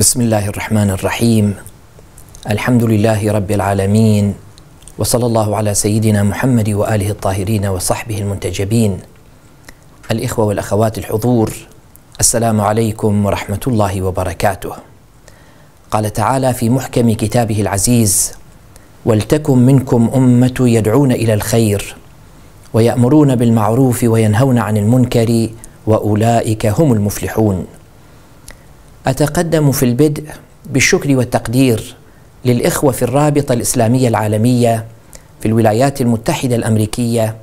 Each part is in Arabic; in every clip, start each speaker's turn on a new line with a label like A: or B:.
A: بسم الله الرحمن الرحيم الحمد لله رب العالمين وصلى الله على سيدنا محمد واله الطاهرين وصحبه المنتجبين الاخوه والاخوات الحضور السلام عليكم ورحمه الله وبركاته قال تعالى في محكم كتابه العزيز ولتكن منكم امه يدعون الى الخير ويامرون بالمعروف وينهون عن المنكر واولئك هم المفلحون أتقدم في البدء بالشكر والتقدير للإخوة في الرابطة الإسلامية العالمية في الولايات المتحدة الأمريكية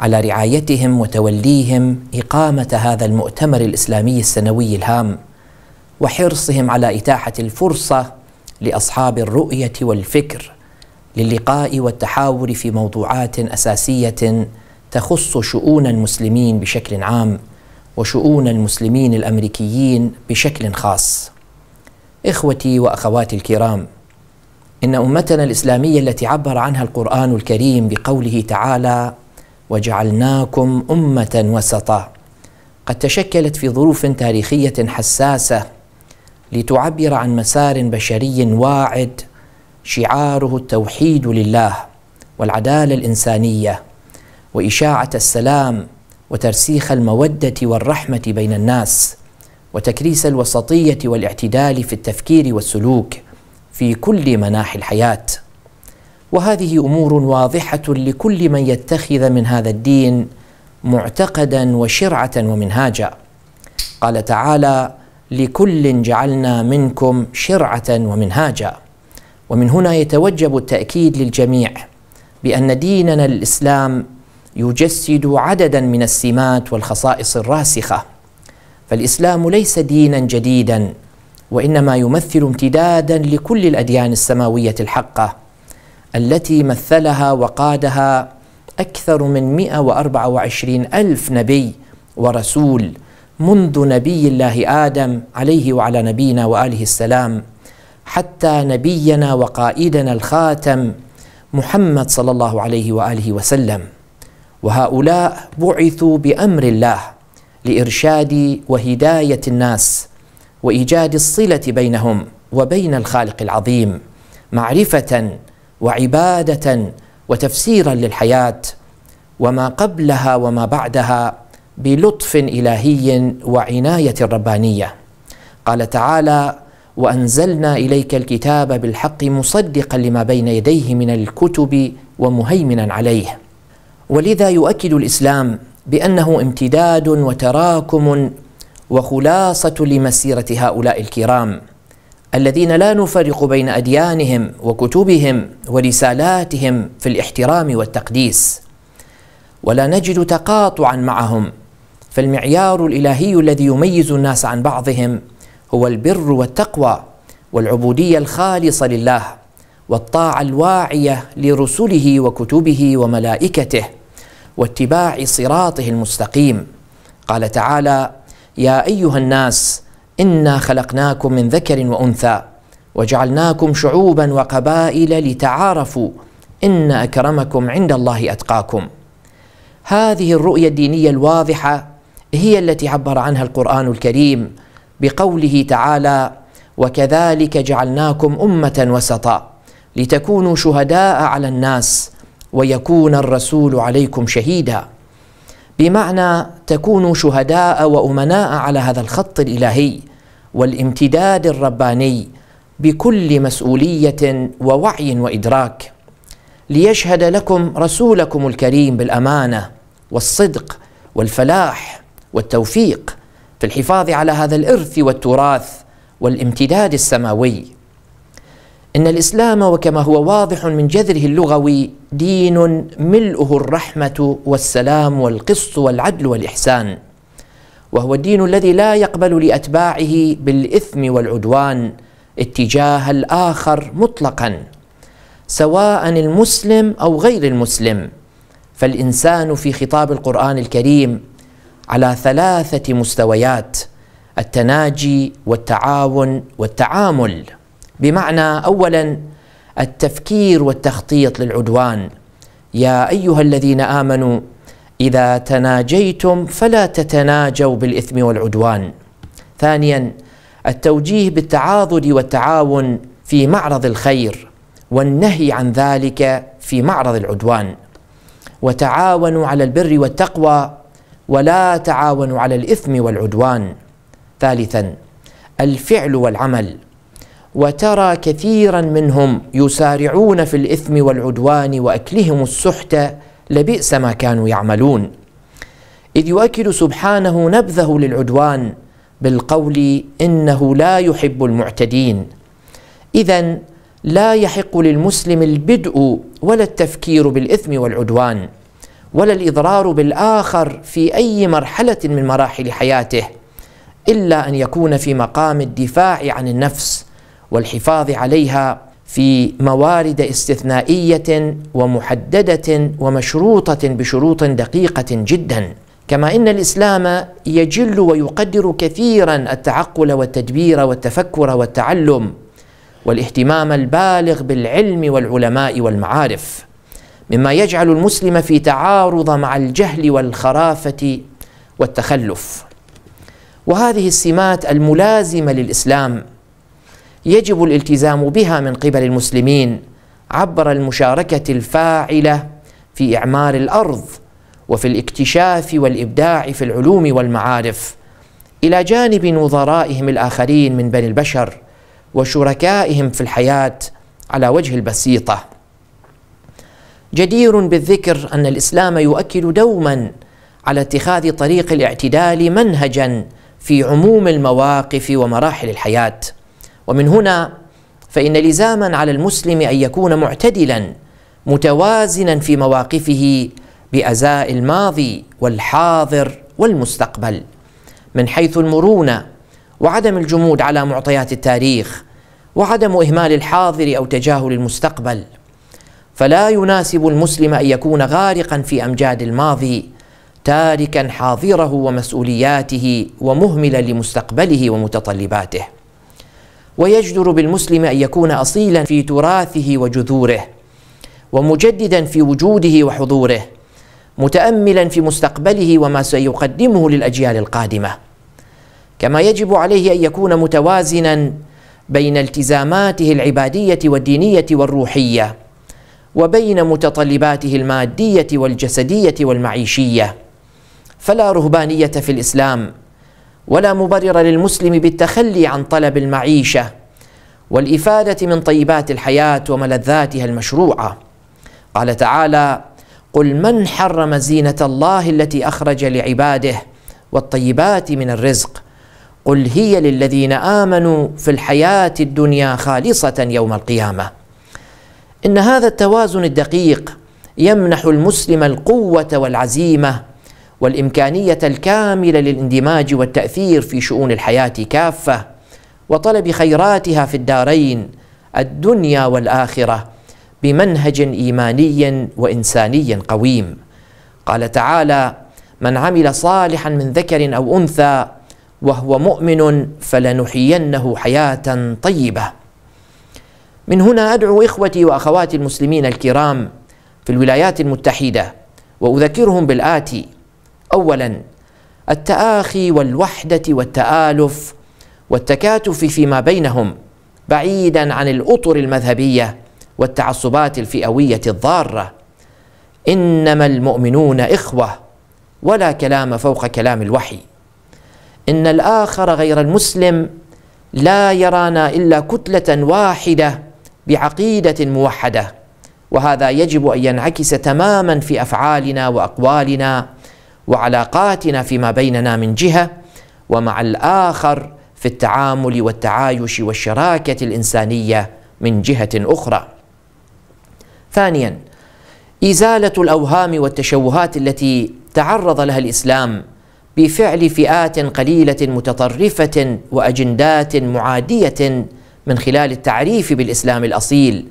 A: على رعايتهم وتوليهم إقامة هذا المؤتمر الإسلامي السنوي الهام وحرصهم على إتاحة الفرصة لأصحاب الرؤية والفكر للقاء والتحاور في موضوعات أساسية تخص شؤون المسلمين بشكل عام وشؤون المسلمين الامريكيين بشكل خاص. اخوتي واخواتي الكرام، ان امتنا الاسلاميه التي عبر عنها القران الكريم بقوله تعالى: وجعلناكم امه وسطا. قد تشكلت في ظروف تاريخيه حساسه لتعبر عن مسار بشري واعد شعاره التوحيد لله والعداله الانسانيه واشاعه السلام وترسيخ الموده والرحمه بين الناس وتكريس الوسطيه والاعتدال في التفكير والسلوك في كل مناحي الحياه وهذه امور واضحه لكل من يتخذ من هذا الدين معتقدا وشرعه ومنهاجا قال تعالى لكل جعلنا منكم شرعه ومنهاجا ومن هنا يتوجب التاكيد للجميع بان ديننا الاسلام يجسد عددا من السمات والخصائص الراسخه فالاسلام ليس دينا جديدا وانما يمثل امتدادا لكل الاديان السماويه الحقه التي مثلها وقادها اكثر من 124 الف نبي ورسول منذ نبي الله ادم عليه وعلى نبينا واله السلام حتى نبينا وقائدنا الخاتم محمد صلى الله عليه واله وسلم وهؤلاء بعثوا بامر الله لارشاد وهدايه الناس وايجاد الصله بينهم وبين الخالق العظيم معرفه وعباده وتفسيرا للحياه وما قبلها وما بعدها بلطف الهي وعنايه ربانيه قال تعالى وانزلنا اليك الكتاب بالحق مصدقا لما بين يديه من الكتب ومهيمنا عليه ولذا يؤكد الاسلام بانه امتداد وتراكم وخلاصه لمسيره هؤلاء الكرام الذين لا نفرق بين اديانهم وكتبهم ورسالاتهم في الاحترام والتقديس ولا نجد تقاطعا معهم فالمعيار الالهي الذي يميز الناس عن بعضهم هو البر والتقوى والعبوديه الخالصه لله والطاعه الواعيه لرسله وكتبه وملائكته واتباع صراطه المستقيم قال تعالى يا ايها الناس انا خلقناكم من ذكر وانثى وجعلناكم شعوبا وقبائل لتعارفوا ان اكرمكم عند الله اتقاكم هذه الرؤيه الدينيه الواضحه هي التي عبر عنها القران الكريم بقوله تعالى وكذلك جعلناكم امه وسطا لتكونوا شهداء على الناس ويكون الرسول عليكم شهيدا بمعنى تكونوا شهداء وامناء على هذا الخط الالهي والامتداد الرباني بكل مسؤوليه ووعي وادراك ليشهد لكم رسولكم الكريم بالامانه والصدق والفلاح والتوفيق في الحفاظ على هذا الارث والتراث والامتداد السماوي ان الاسلام وكما هو واضح من جذره اللغوي دين ملؤه الرحمه والسلام والقسط والعدل والاحسان وهو الدين الذي لا يقبل لاتباعه بالاثم والعدوان اتجاه الاخر مطلقا سواء المسلم او غير المسلم فالانسان في خطاب القران الكريم على ثلاثه مستويات التناجي والتعاون والتعامل بمعنى اولا التفكير والتخطيط للعدوان يا ايها الذين امنوا اذا تناجيتم فلا تتناجوا بالاثم والعدوان ثانيا التوجيه بالتعاضد والتعاون في معرض الخير والنهي عن ذلك في معرض العدوان وتعاونوا على البر والتقوى ولا تعاونوا على الاثم والعدوان ثالثا الفعل والعمل وترى كثيرا منهم يسارعون في الاثم والعدوان واكلهم السحت لبئس ما كانوا يعملون اذ يؤكد سبحانه نبذه للعدوان بالقول انه لا يحب المعتدين اذا لا يحق للمسلم البدء ولا التفكير بالاثم والعدوان ولا الاضرار بالاخر في اي مرحله من مراحل حياته الا ان يكون في مقام الدفاع عن النفس والحفاظ عليها في موارد استثنائيه ومحدده ومشروطه بشروط دقيقه جدا كما ان الاسلام يجل ويقدر كثيرا التعقل والتدبير والتفكر والتعلم والاهتمام البالغ بالعلم والعلماء والمعارف مما يجعل المسلم في تعارض مع الجهل والخرافه والتخلف وهذه السمات الملازمه للاسلام يجب الالتزام بها من قبل المسلمين عبر المشاركه الفاعله في اعمار الارض وفي الاكتشاف والابداع في العلوم والمعارف الى جانب نظرائهم الاخرين من بني البشر وشركائهم في الحياه على وجه البسيطه جدير بالذكر ان الاسلام يؤكد دوما على اتخاذ طريق الاعتدال منهجا في عموم المواقف ومراحل الحياه ومن هنا فإن لزاما على المسلم أن يكون معتدلا متوازنا في مواقفه بأزاء الماضي والحاضر والمستقبل من حيث المرونة وعدم الجمود على معطيات التاريخ وعدم إهمال الحاضر أو تجاهل المستقبل فلا يناسب المسلم أن يكون غارقا في أمجاد الماضي تاركا حاضره ومسؤولياته ومهملا لمستقبله ومتطلباته ويجدر بالمسلم ان يكون اصيلا في تراثه وجذوره ومجددا في وجوده وحضوره متاملا في مستقبله وما سيقدمه للاجيال القادمه كما يجب عليه ان يكون متوازنا بين التزاماته العباديه والدينيه والروحيه وبين متطلباته الماديه والجسديه والمعيشيه فلا رهبانيه في الاسلام ولا مبرر للمسلم بالتخلي عن طلب المعيشه والافاده من طيبات الحياه وملذاتها المشروعه قال تعالى قل من حرم زينه الله التي اخرج لعباده والطيبات من الرزق قل هي للذين امنوا في الحياه الدنيا خالصه يوم القيامه ان هذا التوازن الدقيق يمنح المسلم القوه والعزيمه والامكانيه الكامله للاندماج والتاثير في شؤون الحياه كافه وطلب خيراتها في الدارين الدنيا والاخره بمنهج ايماني وانساني قويم قال تعالى من عمل صالحا من ذكر او انثى وهو مؤمن فلنحيينه حياه طيبه من هنا ادعو اخوتي واخواتي المسلمين الكرام في الولايات المتحده واذكرهم بالاتي اولا التآخي والوحدة والتآلف والتكاتف فيما بينهم بعيدا عن الأطر المذهبية والتعصبات الفئوية الضارة إنما المؤمنون إخوة ولا كلام فوق كلام الوحي إن الآخر غير المسلم لا يرانا إلا كتلة واحدة بعقيدة موحدة وهذا يجب أن ينعكس تماما في أفعالنا وأقوالنا وعلاقاتنا فيما بيننا من جهه ومع الاخر في التعامل والتعايش والشراكه الانسانيه من جهه اخرى. ثانيا ازاله الاوهام والتشوهات التي تعرض لها الاسلام بفعل فئات قليله متطرفه واجندات معاديه من خلال التعريف بالاسلام الاصيل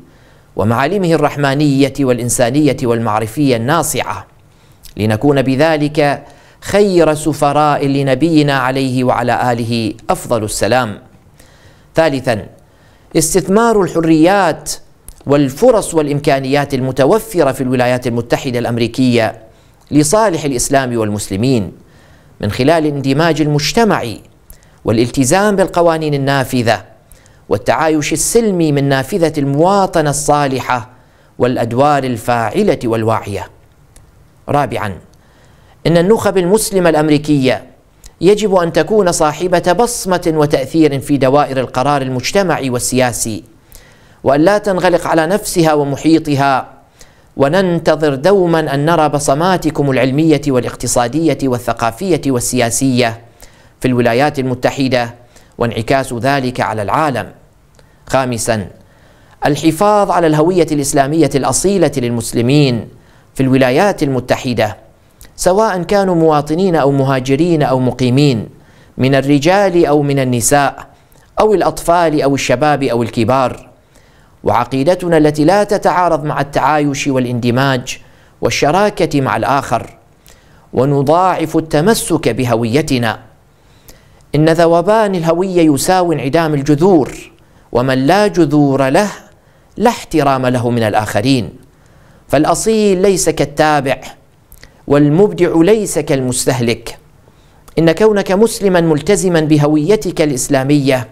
A: ومعالمه الرحمانيه والانسانيه والمعرفيه الناصعه لنكون بذلك خير سفراء لنبينا عليه وعلى اله افضل السلام. ثالثا استثمار الحريات والفرص والامكانيات المتوفره في الولايات المتحده الامريكيه لصالح الاسلام والمسلمين من خلال الاندماج المجتمعي والالتزام بالقوانين النافذه والتعايش السلمي من نافذه المواطنه الصالحه والادوار الفاعله والواعيه. رابعا إن النخب المسلمة الأمريكية يجب أن تكون صاحبة بصمة وتأثير في دوائر القرار المجتمعي والسياسي وأن لا تنغلق على نفسها ومحيطها وننتظر دوما أن نرى بصماتكم العلمية والاقتصادية والثقافية والسياسية في الولايات المتحدة وانعكاس ذلك على العالم خامسا الحفاظ على الهوية الإسلامية الأصيلة للمسلمين في الولايات المتحدة سواء كانوا مواطنين أو مهاجرين أو مقيمين من الرجال أو من النساء أو الأطفال أو الشباب أو الكبار وعقيدتنا التي لا تتعارض مع التعايش والاندماج والشراكة مع الآخر ونضاعف التمسك بهويتنا إن ذوبان الهوية يساوي انعدام الجذور ومن لا جذور له لا احترام له من الآخرين فالاصيل ليس كالتابع والمبدع ليس كالمستهلك ان كونك مسلما ملتزما بهويتك الاسلاميه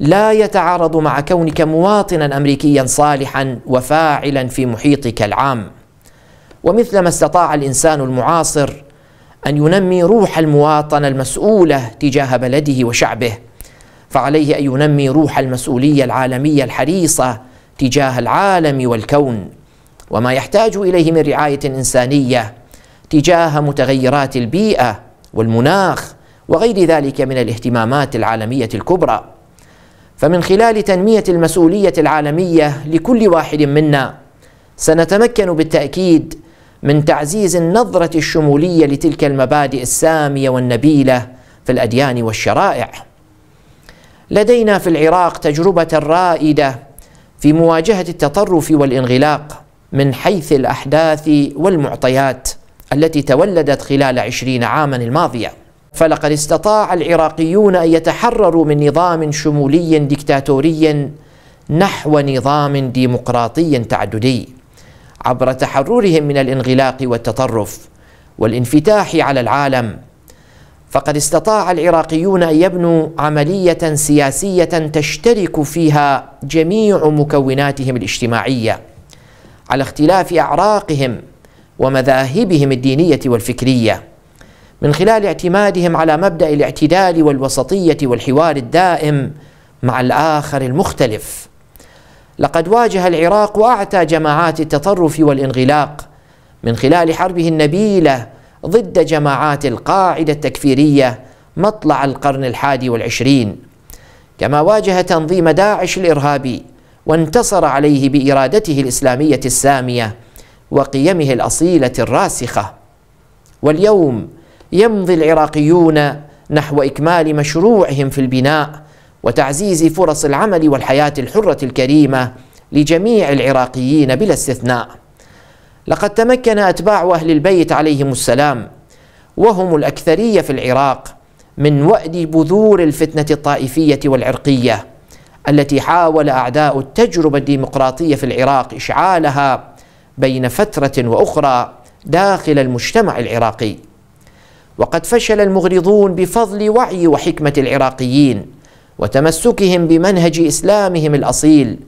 A: لا يتعارض مع كونك مواطنا امريكيا صالحا وفاعلا في محيطك العام ومثلما استطاع الانسان المعاصر ان ينمي روح المواطنه المسؤوله تجاه بلده وشعبه فعليه ان ينمي روح المسؤوليه العالميه الحريصه تجاه العالم والكون وما يحتاج اليه من رعايه انسانيه تجاه متغيرات البيئه والمناخ وغير ذلك من الاهتمامات العالميه الكبرى فمن خلال تنميه المسؤوليه العالميه لكل واحد منا سنتمكن بالتاكيد من تعزيز النظره الشموليه لتلك المبادئ الساميه والنبيله في الاديان والشرائع لدينا في العراق تجربه رائده في مواجهه التطرف والانغلاق من حيث الأحداث والمعطيات التي تولدت خلال عشرين عاما الماضية فلقد استطاع العراقيون أن يتحرروا من نظام شمولي دكتاتوري نحو نظام ديمقراطي تعددي عبر تحررهم من الانغلاق والتطرف والانفتاح على العالم فقد استطاع العراقيون ان يبنوا عمليه سياسيه تشترك فيها جميع مكوناتهم الاجتماعيه على اختلاف اعراقهم ومذاهبهم الدينيه والفكريه من خلال اعتمادهم على مبدا الاعتدال والوسطيه والحوار الدائم مع الاخر المختلف لقد واجه العراق واعتى جماعات التطرف والانغلاق من خلال حربه النبيله ضد جماعات القاعده التكفيريه مطلع القرن الحادي والعشرين كما واجه تنظيم داعش الارهابي وانتصر عليه بارادته الاسلاميه الساميه وقيمه الاصيله الراسخه واليوم يمضي العراقيون نحو اكمال مشروعهم في البناء وتعزيز فرص العمل والحياه الحره الكريمه لجميع العراقيين بلا استثناء لقد تمكن اتباع اهل البيت عليهم السلام وهم الاكثريه في العراق من وأد بذور الفتنه الطائفيه والعرقيه التي حاول أعداء التجربة الديمقراطية في العراق إشعالها بين فترة وأخرى داخل المجتمع العراقي وقد فشل المغرضون بفضل وعي وحكمة العراقيين وتمسكهم بمنهج إسلامهم الأصيل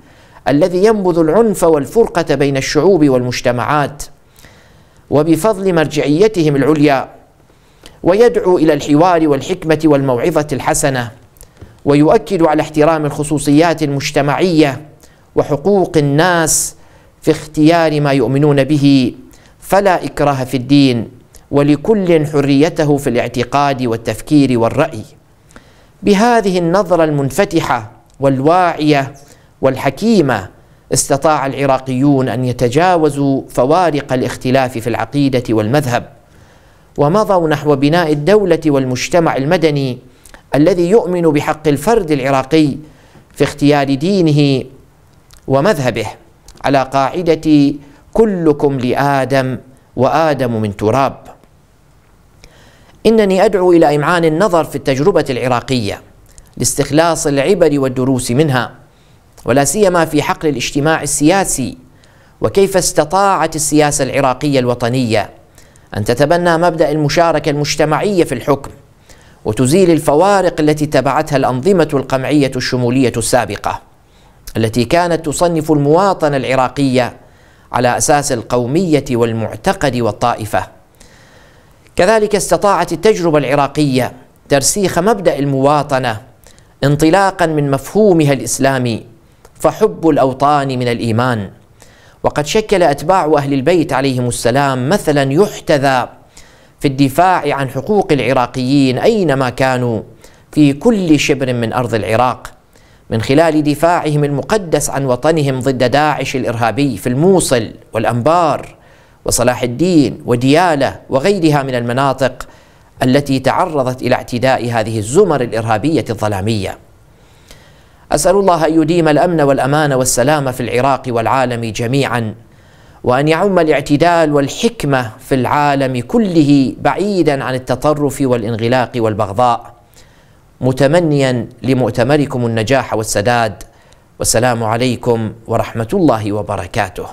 A: الذي ينبذ العنف والفرقة بين الشعوب والمجتمعات وبفضل مرجعيتهم العليا ويدعو إلى الحوار والحكمة والموعظة الحسنة ويؤكد على احترام الخصوصيات المجتمعيه وحقوق الناس في اختيار ما يؤمنون به فلا اكراه في الدين ولكل حريته في الاعتقاد والتفكير والراي بهذه النظره المنفتحه والواعيه والحكيمه استطاع العراقيون ان يتجاوزوا فوارق الاختلاف في العقيده والمذهب ومضوا نحو بناء الدوله والمجتمع المدني الذي يؤمن بحق الفرد العراقي في اختيار دينه ومذهبه على قاعده كلكم لادم وادم من تراب انني ادعو الى امعان النظر في التجربه العراقيه لاستخلاص العبر والدروس منها ولا سيما في حقل الاجتماع السياسي وكيف استطاعت السياسه العراقيه الوطنيه ان تتبنى مبدا المشاركه المجتمعيه في الحكم وتزيل الفوارق التي تبعتها الأنظمة القمعية الشمولية السابقة التي كانت تصنف المواطنة العراقية على أساس القومية والمعتقد والطائفة كذلك استطاعت التجربة العراقية ترسيخ مبدأ المواطنة انطلاقا من مفهومها الإسلامي فحب الأوطان من الإيمان وقد شكل أتباع أهل البيت عليهم السلام مثلا يحتذى في الدفاع عن حقوق العراقيين اينما كانوا في كل شبر من ارض العراق من خلال دفاعهم المقدس عن وطنهم ضد داعش الارهابي في الموصل والانبار وصلاح الدين ودياله وغيرها من المناطق التي تعرضت الى اعتداء هذه الزمر الارهابيه الظلاميه. اسال الله ان يديم الامن والامان والسلام في العراق والعالم جميعا وأن يعم الاعتدال والحكمة في العالم كله بعيدا عن التطرف والانغلاق والبغضاء متمنيا لمؤتمركم النجاح والسداد والسلام عليكم ورحمة الله وبركاته